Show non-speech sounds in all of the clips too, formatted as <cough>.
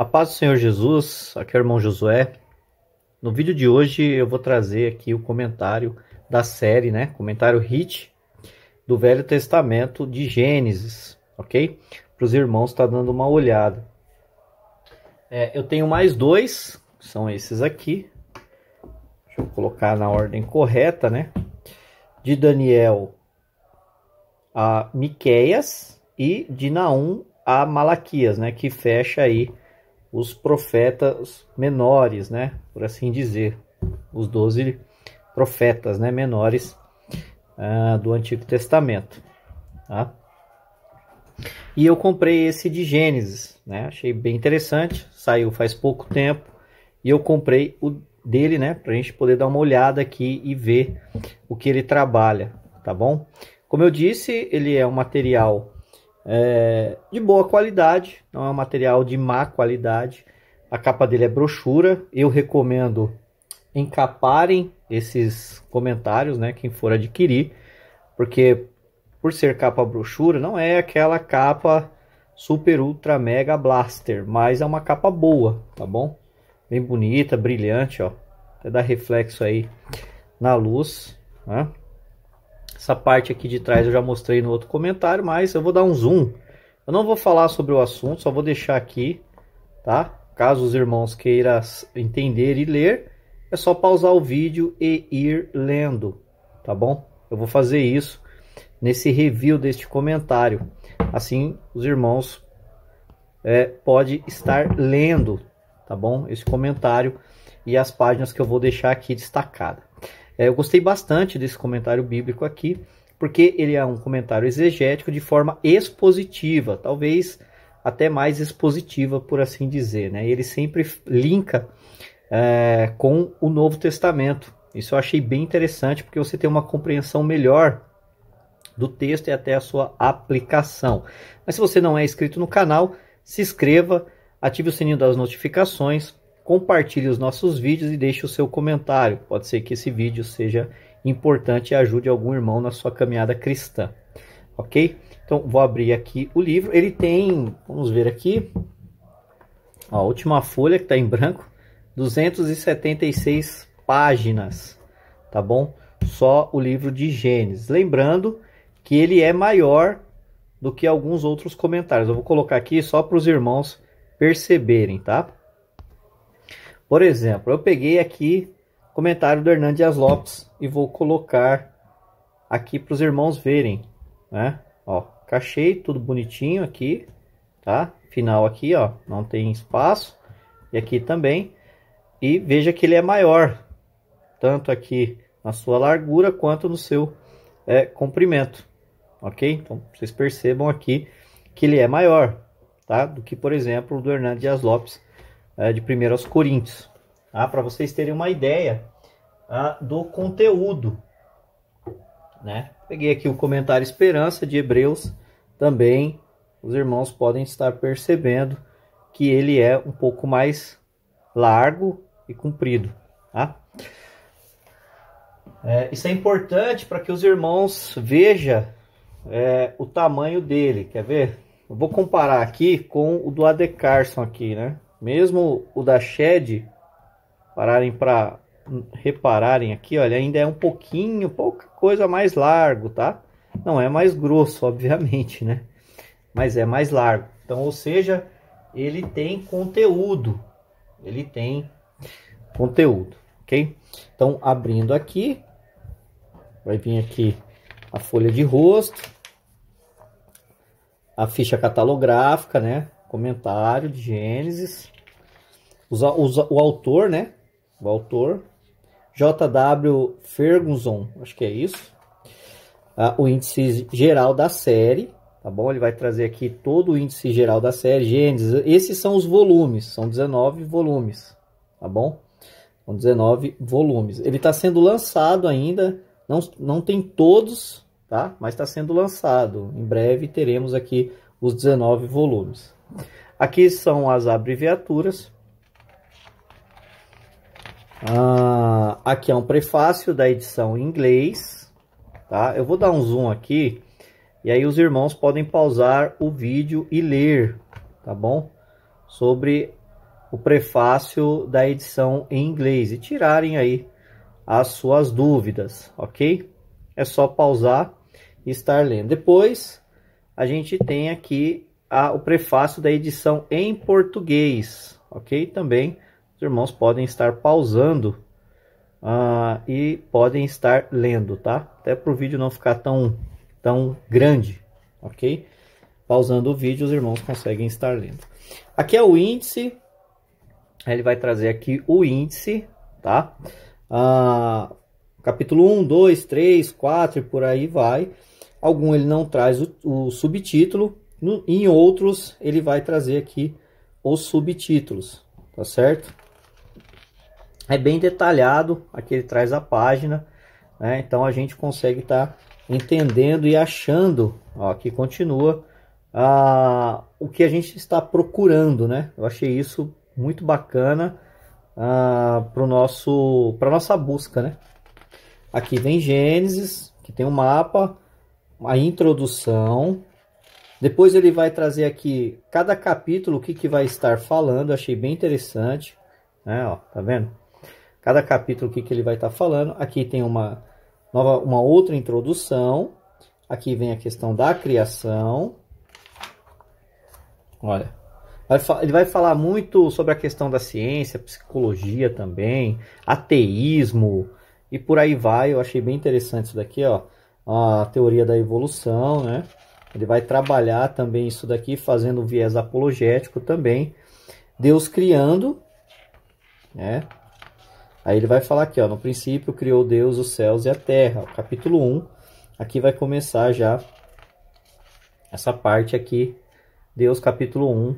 A paz do Senhor Jesus, aqui é o irmão Josué. No vídeo de hoje eu vou trazer aqui o comentário da série, né? Comentário HIT do Velho Testamento de Gênesis, ok? Para os irmãos estar tá dando uma olhada. É, eu tenho mais dois, são esses aqui. Deixa eu colocar na ordem correta, né? De Daniel a Miqueias e de Naum a Malaquias, né? Que fecha aí os profetas menores, né? Por assim dizer, os doze profetas, né? Menores ah, do Antigo Testamento, tá? E eu comprei esse de Gênesis, né? Achei bem interessante, saiu faz pouco tempo e eu comprei o dele, né? Para a gente poder dar uma olhada aqui e ver o que ele trabalha, tá bom? Como eu disse, ele é um material é, de boa qualidade, não é um material de má qualidade. A capa dele é brochura. Eu recomendo encaparem esses comentários, né? Quem for adquirir, porque por ser capa brochura, não é aquela capa super ultra mega blaster, mas é uma capa boa, tá bom? Bem bonita, brilhante, ó. Até dá reflexo aí na luz, né? Essa parte aqui de trás eu já mostrei no outro comentário, mas eu vou dar um zoom. Eu não vou falar sobre o assunto, só vou deixar aqui, tá? Caso os irmãos queiram entender e ler, é só pausar o vídeo e ir lendo, tá bom? Eu vou fazer isso nesse review deste comentário. Assim, os irmãos é, pode estar lendo, tá bom? Esse comentário e as páginas que eu vou deixar aqui destacada. É, eu gostei bastante desse comentário bíblico aqui, porque ele é um comentário exegético de forma expositiva, talvez até mais expositiva, por assim dizer. Né? Ele sempre linka é, com o Novo Testamento. Isso eu achei bem interessante, porque você tem uma compreensão melhor do texto e até a sua aplicação. Mas se você não é inscrito no canal, se inscreva, ative o sininho das notificações compartilhe os nossos vídeos e deixe o seu comentário. Pode ser que esse vídeo seja importante e ajude algum irmão na sua caminhada cristã. Ok? Então, vou abrir aqui o livro. Ele tem, vamos ver aqui, a última folha que está em branco, 276 páginas, tá bom? Só o livro de Gênesis. Lembrando que ele é maior do que alguns outros comentários. Eu vou colocar aqui só para os irmãos perceberem, tá? Por exemplo, eu peguei aqui comentário do Hernandes Lopes e vou colocar aqui para os irmãos verem, né? Ó, cachei tudo bonitinho aqui, tá? Final aqui, ó, não tem espaço e aqui também. E veja que ele é maior, tanto aqui na sua largura quanto no seu é, comprimento, ok? Então vocês percebam aqui que ele é maior, tá? Do que, por exemplo, o do Hernandes Lopes é, de 1 aos Coríntios, Ah, para vocês terem uma ideia ah, do conteúdo. Né? Peguei aqui o comentário Esperança de Hebreus, também os irmãos podem estar percebendo que ele é um pouco mais largo e comprido. Tá? É, isso é importante para que os irmãos vejam é, o tamanho dele. Quer ver? Eu vou comparar aqui com o do Adecarson aqui, né? Mesmo o da Shed, pararem para repararem aqui, olha, ainda é um pouquinho, pouca coisa mais largo, tá? Não é mais grosso, <laughs> obviamente, né? Mas é mais largo. Então, ou seja, ele tem conteúdo. Ele tem conteúdo, ok? Então, abrindo aqui, vai vir aqui a folha de rosto, a ficha catalográfica, né? comentário de Gênesis. Os, os, o autor, né? O autor, J.W. Ferguson, acho que é isso. Ah, o índice geral da série, tá bom? Ele vai trazer aqui todo o índice geral da série, Gênesis. Esses são os volumes, são 19 volumes, tá bom? São 19 volumes. Ele está sendo lançado ainda, não, não tem todos, tá? Mas está sendo lançado. Em breve teremos aqui os 19 volumes. Aqui são as abreviaturas. Ah, aqui é um prefácio da edição em inglês. Tá? Eu vou dar um zoom aqui. E aí os irmãos podem pausar o vídeo e ler, tá bom? Sobre o prefácio da edição em inglês e tirarem aí as suas dúvidas, ok? É só pausar e estar lendo. Depois a gente tem aqui a, o prefácio da edição em português, ok? Também os irmãos podem estar pausando uh, e podem estar lendo, tá? Até para o vídeo não ficar tão, tão grande, ok? Pausando o vídeo, os irmãos conseguem estar lendo. Aqui é o índice, ele vai trazer aqui o índice, tá? Uh, capítulo 1, 2, 3, 4 e por aí vai. Algum ele não traz o, o subtítulo, em outros, ele vai trazer aqui os subtítulos, tá certo? É bem detalhado, aqui ele traz a página, né? Então a gente consegue estar tá entendendo e achando, ó, aqui continua, o que a gente está procurando, né? Eu achei isso muito bacana para nosso, para nossa busca, né? Aqui vem Gênesis, que tem o um mapa, a introdução, depois ele vai trazer aqui cada capítulo o que, que vai estar falando. Achei bem interessante. Né? Ó, tá vendo? Cada capítulo o que, que ele vai estar tá falando. Aqui tem uma, nova, uma outra introdução. Aqui vem a questão da criação. Olha, ele vai falar muito sobre a questão da ciência, psicologia também, ateísmo e por aí vai. Eu achei bem interessante isso daqui, ó. A teoria da evolução, né? Ele vai trabalhar também isso daqui, fazendo um viés apologético também. Deus criando, né? Aí ele vai falar aqui, ó, no princípio criou Deus os céus e a terra. capítulo 1, aqui vai começar já essa parte aqui, Deus capítulo 1,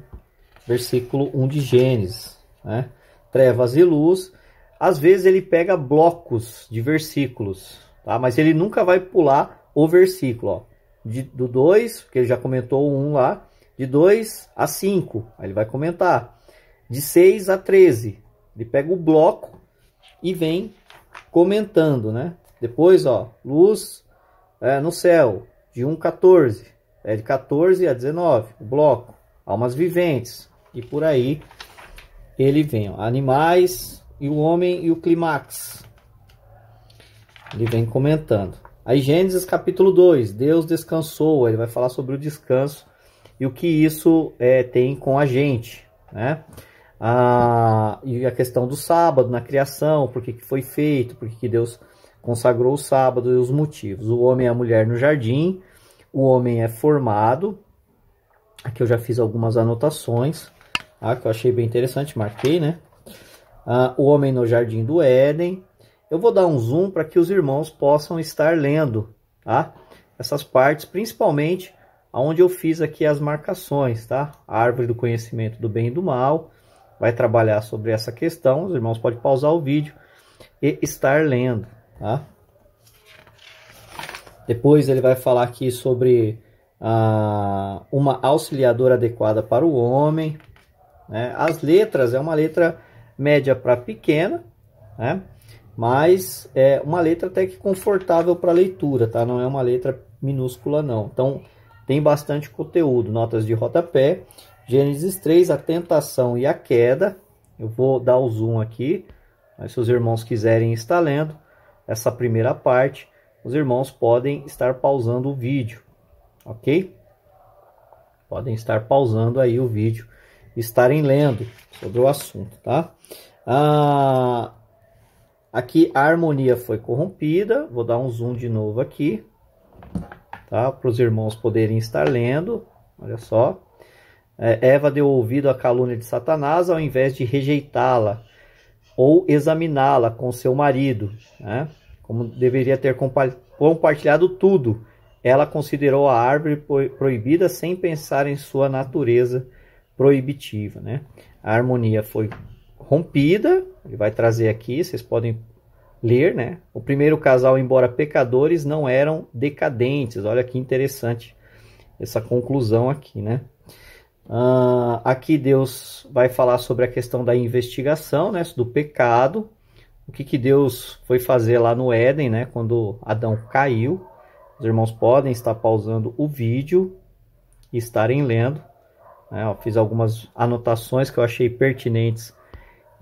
versículo 1 de Gênesis, né? Trevas e luz. Às vezes ele pega blocos de versículos, tá? Mas ele nunca vai pular o versículo, ó de, do 2, que ele já comentou o 1 um lá, de 2 a 5, aí ele vai comentar. De 6 a 13, ele pega o bloco e vem comentando, né? Depois, ó, luz é, no céu, de 1 a 14, é de 14 a 19, o bloco, almas viventes, e por aí ele vem, ó, animais e o homem e o clímax. Ele vem comentando. Aí Gênesis capítulo 2, Deus descansou, ele vai falar sobre o descanso e o que isso é, tem com a gente, né? Ah, e a questão do sábado na criação, por que foi feito, por que Deus consagrou o sábado e os motivos. O homem e é a mulher no jardim, o homem é formado. Aqui eu já fiz algumas anotações, tá? que eu achei bem interessante, marquei, né? Ah, o homem no jardim do Éden, eu vou dar um zoom para que os irmãos possam estar lendo, tá? Essas partes, principalmente onde eu fiz aqui as marcações, tá? A árvore do conhecimento do bem e do mal vai trabalhar sobre essa questão. Os irmãos podem pausar o vídeo e estar lendo, tá? Depois ele vai falar aqui sobre ah, uma auxiliadora adequada para o homem. Né? As letras é uma letra média para pequena, né? mas é uma letra até que confortável para leitura, tá? Não é uma letra minúscula não. Então tem bastante conteúdo, notas de rodapé, Gênesis 3, a tentação e a queda. Eu vou dar o zoom aqui, mas se os irmãos quiserem estar lendo essa primeira parte, os irmãos podem estar pausando o vídeo, ok? Podem estar pausando aí o vídeo, estarem lendo sobre o assunto, tá? Ah, Aqui a harmonia foi corrompida. Vou dar um zoom de novo aqui, tá? Para os irmãos poderem estar lendo. Olha só. É, Eva deu ouvido à calúnia de Satanás ao invés de rejeitá-la ou examiná-la com seu marido, né? Como deveria ter compartilhado tudo. Ela considerou a árvore proibida sem pensar em sua natureza proibitiva, né? A harmonia foi rompida. Ele vai trazer aqui, vocês podem ler, né? O primeiro casal, embora pecadores, não eram decadentes. Olha que interessante essa conclusão aqui, né? Uh, aqui Deus vai falar sobre a questão da investigação, né? Do pecado. O que, que Deus foi fazer lá no Éden, né? Quando Adão caiu. Os irmãos podem estar pausando o vídeo e estarem lendo. É, fiz algumas anotações que eu achei pertinentes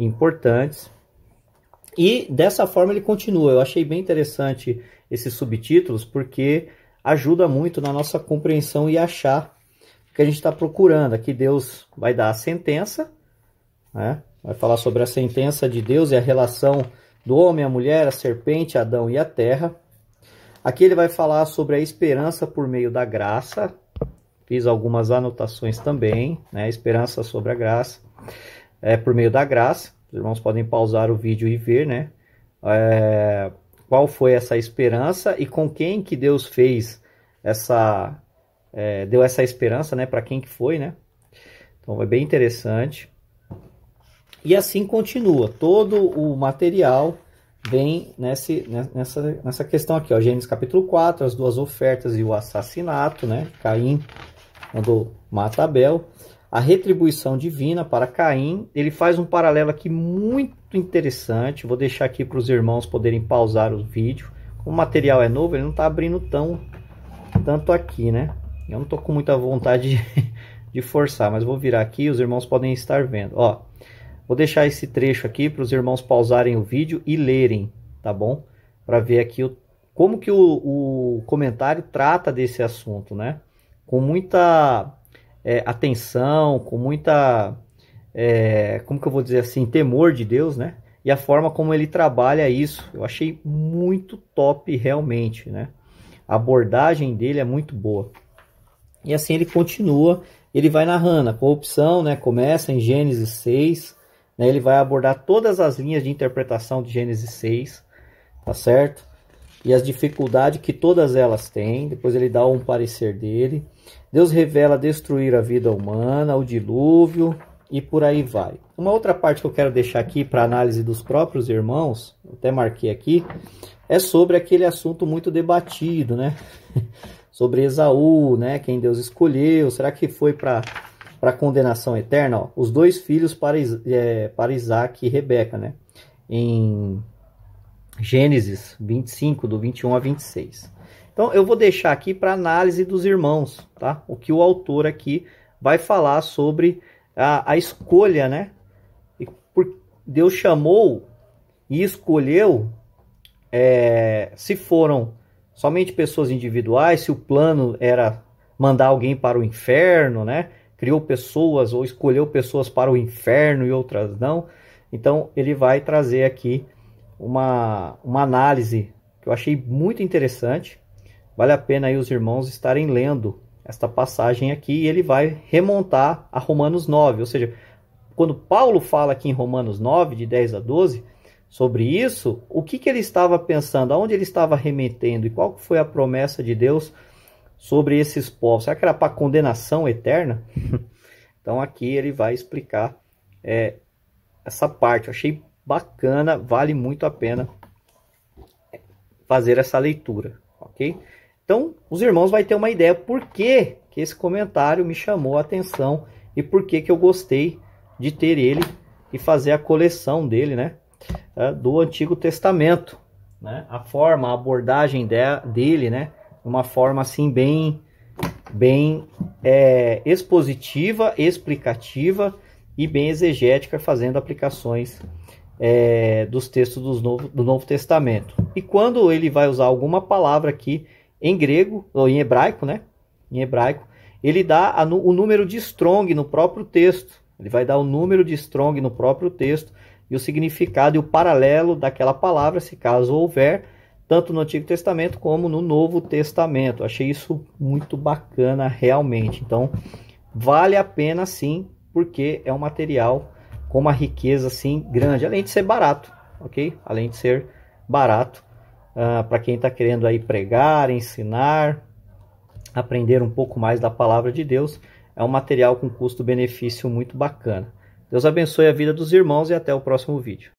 importantes. E dessa forma ele continua. Eu achei bem interessante esses subtítulos porque ajuda muito na nossa compreensão e achar o que a gente está procurando. Aqui Deus vai dar a sentença, né? vai falar sobre a sentença de Deus e a relação do homem, a mulher, a serpente, Adão e a terra. Aqui ele vai falar sobre a esperança por meio da graça. Fiz algumas anotações também, né? Esperança sobre a graça é por meio da graça. Os irmãos podem pausar o vídeo e ver, né? É, qual foi essa esperança e com quem que Deus fez essa é, deu essa esperança, né? Para quem que foi, né? Então é bem interessante. E assim continua todo o material vem nesse, né, nessa, nessa questão aqui, ó, Gênesis capítulo 4, as duas ofertas e o assassinato, né? Caim mandou mata Abel a retribuição divina para Caim. Ele faz um paralelo aqui muito interessante. Vou deixar aqui para os irmãos poderem pausar o vídeo. Como o material é novo, ele não está abrindo tão tanto aqui, né? Eu não estou com muita vontade de, <laughs> de forçar, mas vou virar aqui, os irmãos podem estar vendo. Ó, vou deixar esse trecho aqui para os irmãos pausarem o vídeo e lerem, tá bom? Para ver aqui o, como que o, o comentário trata desse assunto, né? Com muita é, atenção, com muita, é, como que eu vou dizer assim, temor de Deus, né? E a forma como ele trabalha isso, eu achei muito top realmente, né? A abordagem dele é muito boa. E assim ele continua, ele vai narrando a corrupção, né? Começa em Gênesis 6, né? Ele vai abordar todas as linhas de interpretação de Gênesis 6, tá certo? e as dificuldades que todas elas têm. Depois ele dá um parecer dele. Deus revela destruir a vida humana, o dilúvio e por aí vai. Uma outra parte que eu quero deixar aqui para análise dos próprios irmãos, até marquei aqui, é sobre aquele assunto muito debatido, né? <laughs> sobre Esaú, né? Quem Deus escolheu? Será que foi para para condenação eterna? Ó, os dois filhos para, é, para Isaac e Rebeca, né? Em Gênesis 25, do 21 a 26. Então, eu vou deixar aqui para análise dos irmãos, tá? O que o autor aqui vai falar sobre a, a escolha, né? E por, Deus chamou e escolheu é, se foram somente pessoas individuais, se o plano era mandar alguém para o inferno, né? Criou pessoas ou escolheu pessoas para o inferno e outras não. Então, ele vai trazer aqui uma, uma análise que eu achei muito interessante. Vale a pena aí os irmãos estarem lendo esta passagem aqui e ele vai remontar a Romanos 9, ou seja, quando Paulo fala aqui em Romanos 9, de 10 a 12, sobre isso, o que, que ele estava pensando, aonde ele estava remetendo e qual foi a promessa de Deus sobre esses povos. Será que era para condenação eterna? <laughs> então aqui ele vai explicar é, essa parte. Eu achei bacana, vale muito a pena fazer essa leitura, ok? Então, os irmãos vai ter uma ideia por que, que esse comentário me chamou a atenção e por que, que eu gostei de ter ele e fazer a coleção dele, né? É, do Antigo Testamento, né? A forma, a abordagem dele, né? Uma forma assim bem, bem é, expositiva, explicativa e bem exegética, fazendo aplicações é, dos textos do Novo, do Novo Testamento. E quando ele vai usar alguma palavra aqui em grego, ou em hebraico, né? Em hebraico, ele dá a, o número de strong no próprio texto. Ele vai dar o número de strong no próprio texto e o significado e o paralelo daquela palavra, se caso houver, tanto no Antigo Testamento como no Novo Testamento. Achei isso muito bacana realmente. Então, vale a pena sim, porque é um material com uma riqueza assim grande, além de ser barato, ok? Além de ser barato uh, ah, para quem está querendo aí pregar, ensinar, aprender um pouco mais da palavra de Deus, é um material com custo-benefício muito bacana. Deus abençoe a vida dos irmãos e até o próximo vídeo.